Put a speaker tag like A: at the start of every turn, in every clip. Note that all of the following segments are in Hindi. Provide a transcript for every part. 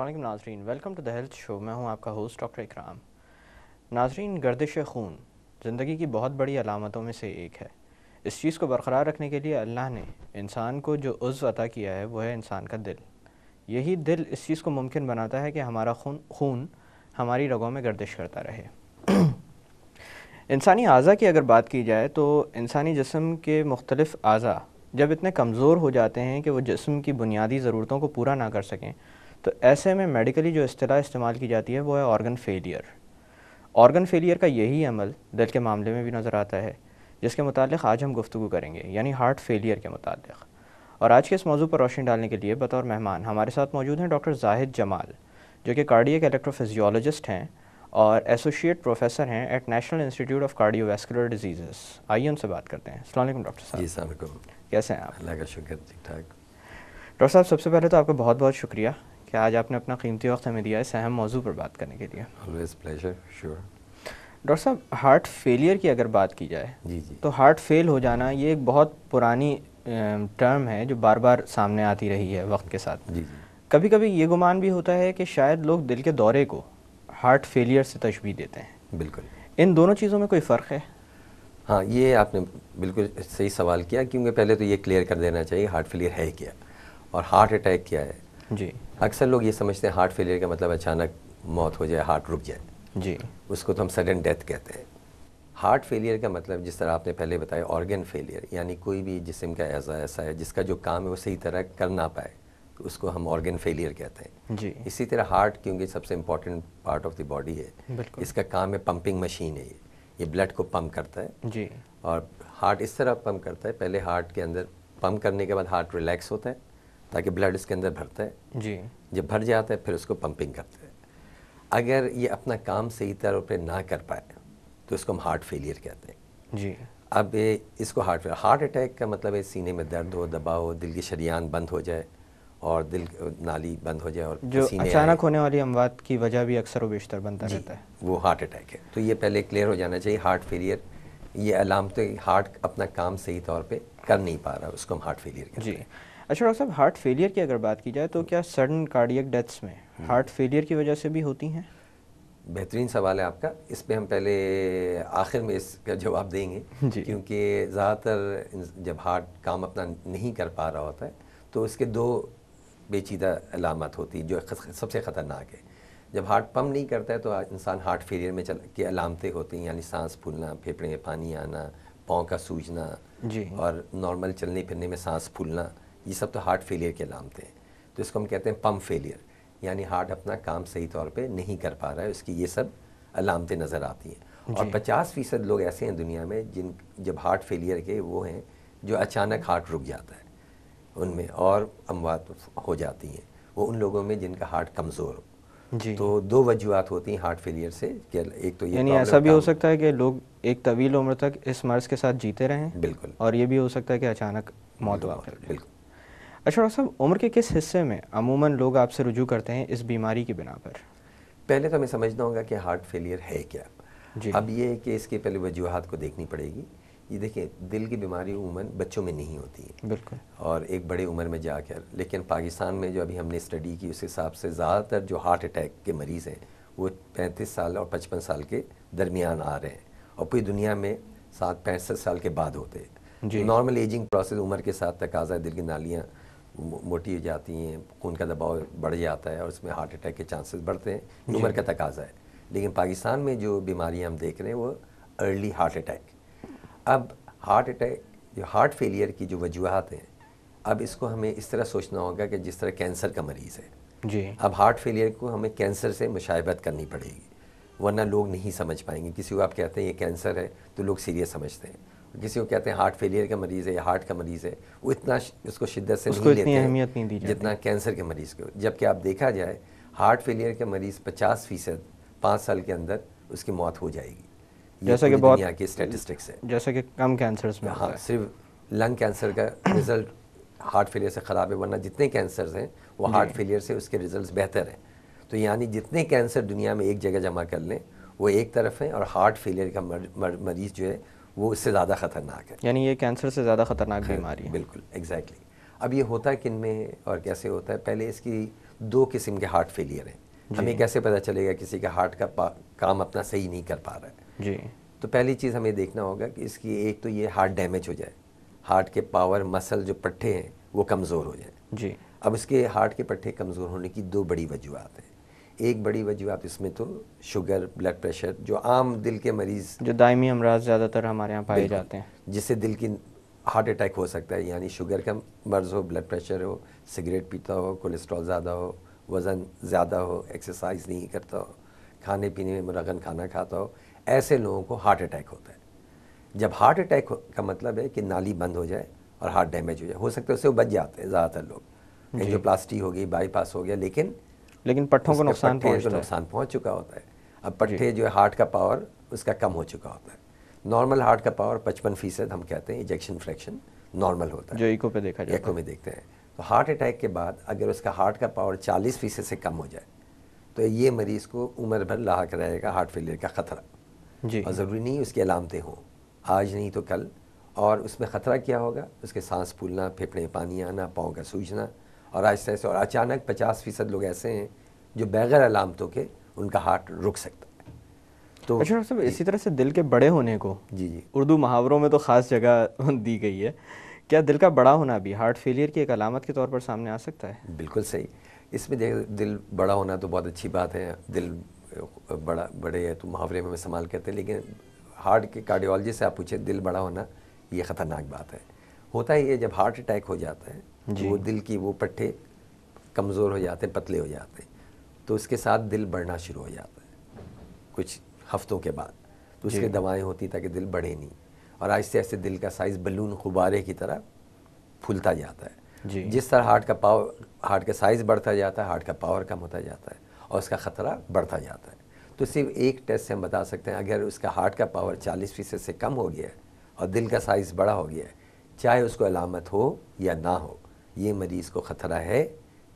A: Aslam Nazreen welcome to the health show मैं हूं आपका होस्ट डॉक्टर इकराम नाजरीन गर्दिश खून ज़िंदगी की बहुत बड़ी अलामतों में से एक है इस चीज़ को बरकरार रखने के लिए अल्लाह ने इंसान को जो उज़ अता किया है वह है इंसान का दिल यही दिल इस चीज़ को मुमकिन बनाता है कि हमारा खून खून हमारी रगों में गर्दिश करता रहे इंसानी अज़ा की अगर बात की जाए तो इंसानी जिसम के मुख्तलिफ़ अज़ा जब इतने कमज़ोर हो जाते हैं कि वो जिसम की बुनियादी ज़रूरतों को पूरा ना कर सकें तो ऐसे में मेडिकली जो अतला इस्तेमाल की जाती है वो है ऑर्गन फेलियर ऑर्गन फेलियर का यही अमल दिल के मामले में भी नज़र आता है जिसके मतलब आज हम गुफ्तु करेंगे यानी हार्ट फेलियर के मतलब और आज के इस मौजू पर रोशनी डालने के लिए बतौर मेहमान हमारे साथ मौजूद हैं डॉक्टर जाहिद जमाल जो कि कार्डियक इलेक्ट्रोफिजियोलॉजिस्ट हैं और एसोसिएट प्रोफेसर हैं at national institute of cardiovascular disease आइए उनसे बात करते हैं अस्सलाम डॉक्टर साहब जी सलाम कैसे हैं आप अल्लाह का शुक्र ठीक ठाक डॉक्टर साहब सबसे पहले तो आपका बहुत बहुत शुक्रिया कि आज आपने अपना कीमती वक्त हमें दिया इस अहम मौजू पर बात करने के
B: लिए
A: डॉक्टर साहब हार्ट फेलियर की अगर बात की जाए जी जी तो हार्ट फेल हो जाना ये एक बहुत पुरानी टर्म है जो बार बार सामने आती रही है वक्त के साथ जी जी कभी कभी ये गुमान भी होता है कि शायद लोग दिल के दौरे को
B: हार्ट फेलियर से तशबी देते हैं बिल्कुल
A: इन दोनों चीज़ों में कोई फ़र्क है
B: हाँ ये आपने बिल्कुल सही सवाल किया क्योंकि पहले तो ये क्लियर कर देना चाहिए हार्ट फेलियर है क्या और हार्ट अटैक क्या है जी अक्सर लोग ये समझते हैं हार्ट फेलियर का मतलब अचानक मौत हो जाए हार्ट रुक जाए जी उसको तो हम सडन डेथ कहते हैं हार्ट फेलियर का मतलब जिस तरह आपने पहले बताया ऑर्गन फेलियर यानी कोई भी जिसम का ऐसा ऐसा है जिसका जो काम है वो सही तरह कर ना पाए तो उसको हम ऑर्गन फेलियर कहते हैं जी इसी तरह हार्ट क्योंकि सबसे important part of the body है इसका काम है पंपिंग मशीन है ये ये ब्लड को पम्प करता है जी और हार्ट इस तरह पम्प करता है पहले हार्ट के अंदर पम्प करने के बाद हार्ट रिलैक्स होता है ताकि ब्लड इसके अंदर भरता है जी जब भर जाता है फिर उसको पंपिंग करते हैं अगर ये अपना काम सही तरह पर ना कर पाए तो इसको हम हार्ट फेलियर कहते
A: हैं जी
B: अब ये इसको हार्ट फेलियर हार्ट अटैक का मतलब है सीने में दर्द हो दबाव हो दिल की शरियान बंद हो जाए और दिल नाली बंद हो जाए और जो अचानक
A: होने वाली अमवात की वजह भी अक्सर व बेशतर
B: बनता रहता है वो हार्ट अटैक है तो ये पहले क्लियर हो जाना चाहिए हार्ट फेलियर ये अलामतें तो हार्ट अपना काम सही तौर पर कर नहीं पा रहा उसको हम हार्ट फेलियर कहते हैं अच्छा डॉक्टर साहब हार्ट फेलियर
A: की अगर बात की जाए तो क्या सडन कार्डियक डेथ्स में हार्ट हम्म। फेलियर की वजह से भी होती हैं
B: बेहतरीन सवाल है आपका इस पे हम पहले आखिर में इसका जवाब देंगे क्योंकि ज़्यादातर जब हार्ट काम अपना नहीं कर पा रहा होता है तो इसके दो बेचीदा अलामत होती जो सबसे ख़तरनाक है जब हार्ट पम्प नहीं करता है तो इंसान हार्ट फेलियर में चल की अलामतें होती हैं यानी सांस फूलना फेफड़े में पानी आना पाँव का सूजना और नॉर्मल चलने फिरने में सांस फूलना ये सब तो हार्ट फेलियर के नाम थे तो इसको हम कहते हैं पम्प फेलियर यानी हार्ट अपना काम सही तौर पर नहीं कर पा रहा है उसकी ये सब अलामतें नज़र आती हैं और पचास फीसद लोग ऐसे हैं दुनिया में जिन जब हार्ट फेलियर के वो हैं जो अचानक हार्ट रुक जाता है उनमें और अमवात हो जाती हैं वो उन लोगों में जिनका हार्ट कमज़ोर हो जी तो दो वजूहत होती हैं हार्ट फेलियर से एक तो ये यानी ऐसा भी हो
A: सकता है कि लोग एक तवील उम्र तक इस मर्ज़ के साथ जीते रहें बिल्कुल और ये भी हो सकता है कि अचानक मौत हो बिल्कुल अच्छा डॉक्टर साहब उम्र के किस हिस्से में अमूमन लोग आपसे रुजू करते हैं इस बीमारी के बिना पर
B: पहले तो हमें समझना होगा कि हार्ट फेलियर है क्या जी अब ये कि इसके पहले वजूहत को देखनी पड़ेगी ये देखिए दिल की बीमारी उमूमन बच्चों में नहीं होती है बिल्कुल और एक बड़े उम्र में जाकर लेकिन पाकिस्तान में जो अभी हमने स्टडी की उस हिसाब से ज़्यादातर जो हार्ट अटैक के मरीज़ हैं वो पैंतीस साल और पचपन साल के दरमियान आ रहे हैं और पूरी दुनिया में सात पैंसठ साल के बाद होते हैं नॉर्मल एजिंग प्रोसेस उम्र के साथ तकाजा दिल की नालियाँ मोटी जाती हैं खून का दबाव बढ़ जाता है और उसमें हार्ट अटैक के चांसेस बढ़ते हैं उम्र का तकाजा है लेकिन पाकिस्तान में जो बीमारियाँ हम देख रहे हैं वो अर्ली हार्ट अटैक अब हार्ट अटैक जो हार्ट फेलियर की जो वजूहत हैं अब इसको हमें इस तरह सोचना होगा कि जिस तरह कैंसर का मरीज़ है जी अब हार्ट फेलियर को हमें कैंसर से मुशाबत करनी पड़ेगी वरना लोग नहीं समझ पाएंगे किसी को आप कहते हैं ये कैंसर है तो लोग सीरियस समझते हैं किसी को कहते हैं हार्ट फेलियर का मरीज़ है या हार्ट का मरीज़ है वो इतना उसको शिद्दत से उसको नहीं अहमियत नहीं दी जितना कैंसर के मरीज़ को जबकि आप देखा जाए हार्ट फेलियर के मरीज़ पचास फीसद पाँच साल के अंदर उसकी मौत हो जाएगी जैसा कि बहुत की स्टेटिस्टिक्स है
A: जैसा कि कम कैंसर में हाँ
B: सिर्फ लंग कैंसर का रिजल्ट हार्ट फेलियर से ख़राब है वरना जितने कैंसर हैं वो हार्ट फेलियर से उसके रिजल्ट बेहतर हैं तो यानी जितने कैंसर दुनिया में एक जगह जमा कर लें वो एक तरफ हैं और हार्ट फेलियर का मर, मर, मरीज़ जो है वो इससे ज़्यादा ख़तरनाक है यानी ये कैंसर से ज़्यादा ख़तरनाक हाँ, बीमारी बिल्कुल एग्जैक्टली अब ये होता है किन में और कैसे होता है पहले इसकी दो किस्म के हार्ट फेलियर हैं हमें कैसे पता चलेगा किसी का हार्ट का काम अपना सही नहीं कर पा रहा है जी तो पहली चीज़ हमें देखना होगा कि इसकी एक तो ये हार्ट डैमेज हो जाए हार्ट के पावर मसल जो पट्टे हैं वो कमज़ोर हो जाए जी अब इसके हार्ट के पट्टे कमज़ोर होने की दो बड़ी वजूहत हैं एक बड़ी वजह आप इसमें तो शुगर ब्लड प्रेशर जो आम दिल के मरीज़
A: जो दायमी अमराज ज़्यादातर हमारे यहाँ पाए जाते हैं
B: जिससे दिल की हार्ट अटैक हो सकता है यानी शुगर का मर्ज़ हो ब्लड प्रेशर हो सिगरेट पीता हो कोलेस्ट्रॉल ज़्यादा हो वज़न ज़्यादा हो एक्सरसाइज नहीं करता हो खाने पीने में मुरगन खाना खाता हो ऐसे लोगों को हार्ट अटैक होता है जब हार्ट अटैक का मतलब है कि नाली बंद हो जाए और हार्ट डैमेज हो जाए हो सकता है उससे वो बच जाते हैं ज़्यादातर लोग प्लास्टिक हो गई बाईपास हो गया लेकिन लेकिन पट्ठों को नुकसान पहुँच को नुकसान पहुँच चुका होता है अब पट्टे जो है हार्ट का पावर उसका कम हो चुका होता है नॉर्मल हार्ट का पावर पचपन फीसद हम कहते हैं इजेक्शन फ्रैक्शन नॉर्मल होता है जो इको पे देखा जाए इको में देखते हैं तो हार्ट अटैक के बाद अगर उसका हार्ट का पावर चालीस फीसद से कम हो जाए तो ये मरीज़ को उम्र भर लाक रहेगा हार्ट फेलियर का ख़तरा जी और ज़रूरी नहीं उसकी अलामतें हों आज नहीं तो कल और उसमें ख़तरा क्या होगा उसके सांस फूलना फेफड़े पानी आना पाँव का सूझना और आहिस्ता आहिस्ता और अचानक पचास फ़ीसद लोग ऐसे हैं जो बगैर अलामतों के उनका हार्ट रुक सकता है तो अच्छा साहब इसी तरह से
A: दिल के बड़े होने को जी जी
B: उर्दू मुहावरों में तो ख़ास
A: जगह दी गई है क्या दिल का बड़ा होना भी हार्ट फेलियर की एक अलामत के तौर पर सामने आ सकता
B: है बिल्कुल सही इसमें देख दिल बड़ा होना तो बहुत अच्छी बात है दिल बड़ा बड़े है तो मुहावरे में इस्तेमाल करते हैं लेकिन हार्ट के कार्डियोलॉजी से आप पूछें दिल बड़ा होना ये ख़तरनाक बात है होता ही है जब हार्ट अटैक हो जाता है वो दिल की वो पट्टे कमज़ोर हो जाते पतले हो जाते तो उसके साथ दिल बढ़ना शुरू हो जाता है कुछ हफ्तों के बाद तो उसके दवाएँ होती ताकि दिल बढ़े नहीं और आहिस्ते आहिस्ते दिल का साइज़ बलून गुब्बारे की तरह फूलता जाता है जिस तरह हार्ट का पावर हार्ट का साइज़ बढ़ता जाता है हार्ट का पावर कम होता जाता है और उसका ख़तरा बढ़ता जाता है तो सिर्फ एक टेस्ट से हम बता सकते हैं अगर उसका हार्ट का पावर चालीस फीसद से कम हो गया है और दिल का साइज़ बड़ा हो गया है चाहे उसको अलामत हो या ना हो ये मरीज़ को ख़तरा है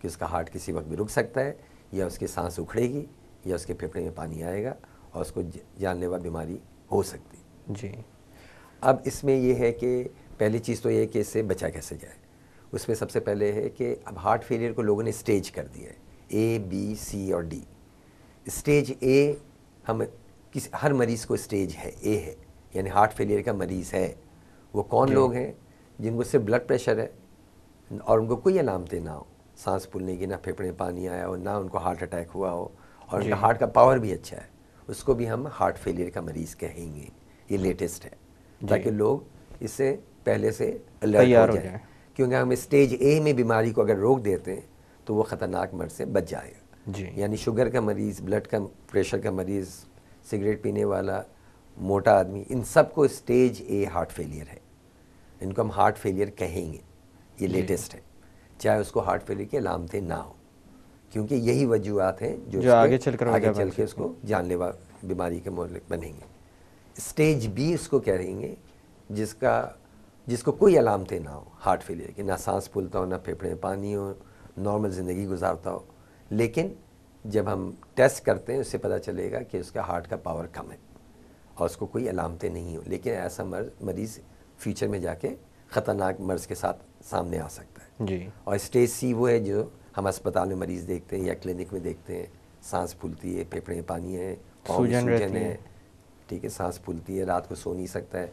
B: कि उसका हार्ट किसी वक्त भी रुक सकता है या उसकी सांस उखड़ेगी या उसके फेफड़े में पानी आएगा और उसको जानलेवा बीमारी हो सकती जी अब इसमें यह है कि पहली चीज़ तो ये कि इससे बचा कैसे जाए उसमें सबसे पहले है कि अब हार्ट फेलियर को लोगों ने स्टेज कर दिया है ए बी सी और डी स्टेज ए हम किस हर मरीज़ को स्टेज है ए है यानी हार्ट फेलियर का मरीज़ है वो कौन लोग हैं जिनको सिर्फ ब्लड प्रेशर है और उनको कोई अनामते ना हो सांस फूलने की ना फेफड़े पानी आया हो ना उनको हार्ट अटैक हुआ हो और उनका हार्ट का पावर भी अच्छा है उसको भी हम हार्ट फेलियर का मरीज़ कहेंगे ये लेटेस्ट है ताकि लोग इससे पहले से अलर्ट हो जाए क्योंकि हम स्टेज ए में बीमारी को अगर रोक देते हैं तो वो ख़तरनाक मर से बच जाएगा यानी शुगर का मरीज़ ब्लड का प्रेशर का मरीज़ सिगरेट पीने वाला मोटा आदमी इन सबको स्टेज ए हार्ट फेलियर है इनको हम हार्ट फेलियर कहेंगे ये लेटेस्ट है चाहे उसको हार्ट फेलियर की अलामतें ना हो क्योंकि यही वजूहत हैं जो, जो आगे चल कर आगे चल के उसको जानलेवा बीमारी के मौलिक बनेंगे स्टेज बी कह कहेंगे जिसका जिसको कोई अलामतें ना हो हार्ट फेलियर की ना सांस फूलता हो ना फेफड़े पानी हो नॉर्मल ज़िंदगी गुजारता हो लेकिन जब हम टेस्ट करते हैं उससे पता चलेगा कि उसका हार्ट का पावर कम है और उसको कोई अलामतें नहीं हो लेकिन ऐसा मर्ज मरीज़ फ्यूचर में जाके ख़तरनाक मर्ज़ के साथ सामने आ सकता है जी और स्टेज सी वो है जो हम अस्पताल में मरीज देखते हैं या क्लिनिक में देखते हैं सांस फूलती है फेफड़े पानी है सूजन है ठीक है सांस फूलती है रात को सो नहीं सकता है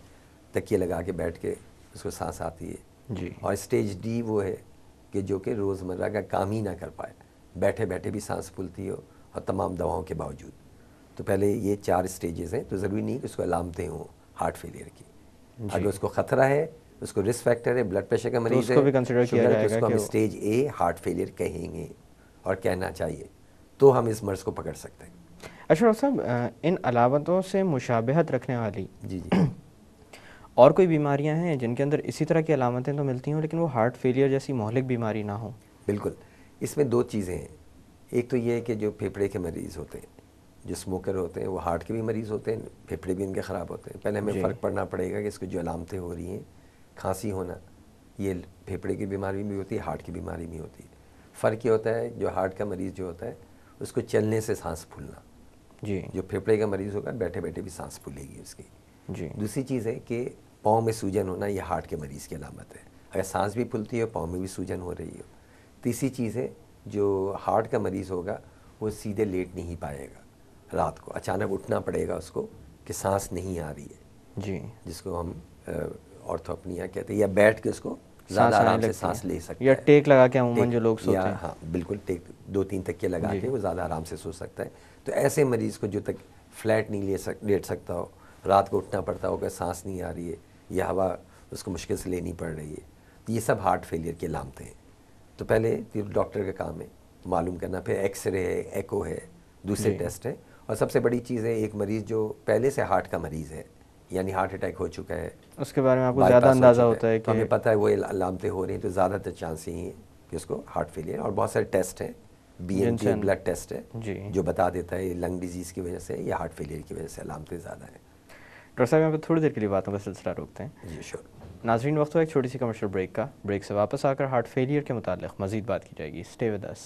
B: तकिए लगा के बैठ के उसको सांस आती है जी और स्टेज डी वो है कि जो कि रोज़मर्रा का काम ही ना कर पाए बैठे बैठे भी सांस फूलती हो और तमाम दवाओं के बावजूद तो पहले ये चार स्टेजेस हैं तो ज़रूरी नहीं कि उसको अलामतें हों हार्ट फेलियर की अगर उसको ख़तरा है उसको रिस्क फैक्टर है ब्लड प्रेशर का तो मरीज है तो उसको हम स्टेज ए हार्ट फेलियर कहेंगे और कहना चाहिए तो हम इस मर्ज को पकड़ सकते हैं अच्छा
A: साहब इन अलावतों से मुशाबहत रखने वाली जी जी और कोई बीमारियां हैं जिनके अंदर इसी तरह की अलामतें तो मिलती हों लेकिन वो हार्ट फेलियर जैसी मौलिक बीमारी ना हो
B: बिल्कुल इसमें दो चीज़ें हैं एक तो ये है कि जो फेफड़े के मरीज़ होते हैं जो स्मोकर होते हैं वो हार्ट के भी मरीज़ होते हैं फेफड़े भी इनके ख़राब होते हैं पहले हमें फ़र्क पड़ना पड़ेगा कि इसको जो अलामतें हो रही हैं खांसी होना ये फेफड़े की बीमारी भी होती है हार्ट की बीमारी भी होती है फ़र्क ये होता है जो हार्ट का मरीज़ जो होता है उसको चलने से सांस फूलना जी जो फेफड़े का मरीज़ होगा बैठे बैठे भी सांस फूलेगी उसकी जी दूसरी चीज़ है कि पाँव में सूजन होना यह हार्ट के मरीज़ की अलामत है अगर सांस भी फूलती हो पाँव में भी सूजन हो रही हो तीसरी चीज़ है जो हार्ट का मरीज़ होगा वो सीधे लेट नहीं पाएगा रात को अचानक उठना पड़ेगा उसको कि सांस नहीं आ रही है जी जिसको हम ऑर्थोपनिया कहते हैं या बैठ के उसको ज़्यादा आराम से सांस ले सकते या टेक लगा के अमूमन जो लोग सोते हैं हाँ बिल्कुल टेक दो तीन तक के लगा के वो ज़्यादा आराम से सो सकता है तो ऐसे मरीज़ को जो तक फ्लैट नहीं ले सक लेट सकता हो रात को उठना पड़ता हो अगर सांस नहीं आ रही है या हवा उसको मुश्किल से लेनी पड़ रही है तो ये सब हार्ट फेलियर के लामते हैं तो पहले डॉक्टर का काम है मालूम करना फिर एक्सरे है एको है दूसरे टेस्ट है और सबसे बड़ी चीज़ है एक मरीज़ जो पहले से हार्ट का मरीज़ है यानी हार्ट अटैक हो चुका है उसके बारे में आपको ज़्यादा अंदाज़ा होता है कि तो हमें पता है वो अलामतें हो रही हैं तो ज़्यादातर तो चांस यही है कि उसको हार्ट फेलियर और बहुत सारे टेस्ट हैं B N G blood test है जो बता देता है लंग डिजीज़ की वजह से या हार्ट फेलियर की वजह से अलामतें ज़्यादा हैं
A: डॉक्टर साहब यहाँ पर थोड़ी देर के लिए बातों का सिलसिला रोकते हैं जी श्योर नाजरीन वक्त एक छोटी सी कमर्शियल ब्रेक का ब्रेक से वापस आकर हार्ट फेलियर के मुतालिक मजीद बात की जाएगी स्टे विद अस